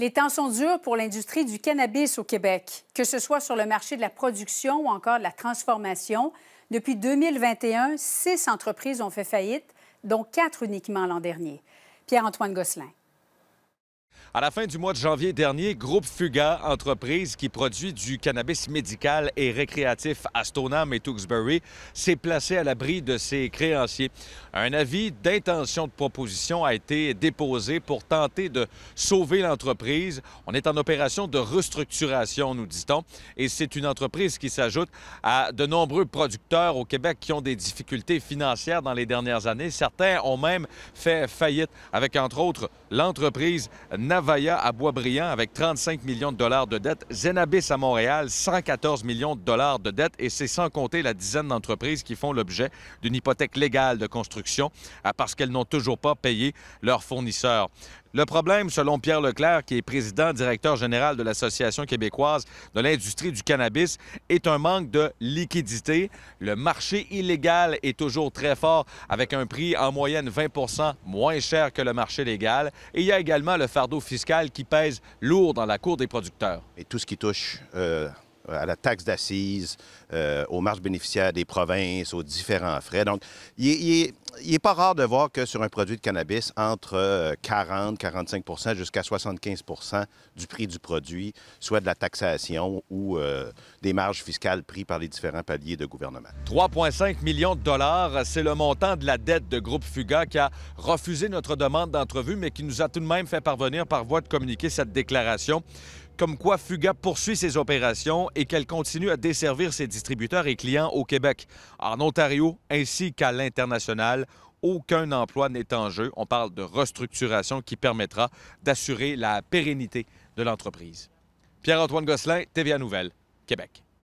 Les temps sont durs pour l'industrie du cannabis au Québec, que ce soit sur le marché de la production ou encore de la transformation. Depuis 2021, six entreprises ont fait faillite, dont quatre uniquement l'an dernier. Pierre-Antoine Gosselin. À la fin du mois de janvier dernier, Groupe Fuga, entreprise qui produit du cannabis médical et récréatif à Stoneham et Tewksbury, s'est placé à l'abri de ses créanciers. Un avis d'intention de proposition a été déposé pour tenter de sauver l'entreprise. On est en opération de restructuration, nous dit-on, et c'est une entreprise qui s'ajoute à de nombreux producteurs au Québec qui ont des difficultés financières dans les dernières années. Certains ont même fait faillite avec, entre autres, l'entreprise Navaya à Boisbriand avec 35 millions de dollars de dettes, Zenabis à Montréal, 114 millions de dollars de dettes, et c'est sans compter la dizaine d'entreprises qui font l'objet d'une hypothèque légale de construction euh, parce qu'elles n'ont toujours pas payé leurs fournisseurs. Le problème, selon Pierre Leclerc, qui est président directeur général de l'Association québécoise de l'industrie du cannabis, est un manque de liquidité. Le marché illégal est toujours très fort, avec un prix en moyenne 20 moins cher que le marché légal. Et il y a également le fardeau fiscal qui pèse lourd dans la cour des producteurs. Et tout ce qui touche euh, euh, à la taxe d'assises, euh, aux marges bénéficiaires des provinces, aux différents frais. Donc, il n'est pas rare de voir que sur un produit de cannabis, entre 40, euh, 45 jusqu'à 75 du prix du produit, soit de la taxation ou des marges fiscales prises par les différents paliers de gouvernement. 3,5 millions de dollars, c'est le montant de la dette de Groupe Fuga qui a refusé notre demande d'entrevue, mais qui nous a tout de même fait parvenir par voie de communiquer cette déclaration comme quoi Fuga poursuit ses opérations et qu'elle continue à desservir ses distributeurs et clients au Québec, en Ontario ainsi qu'à l'international. Aucun emploi n'est en jeu. On parle de restructuration qui permettra d'assurer la pérennité de l'entreprise. Pierre-Antoine Gosselin, TVA Nouvelle, Québec.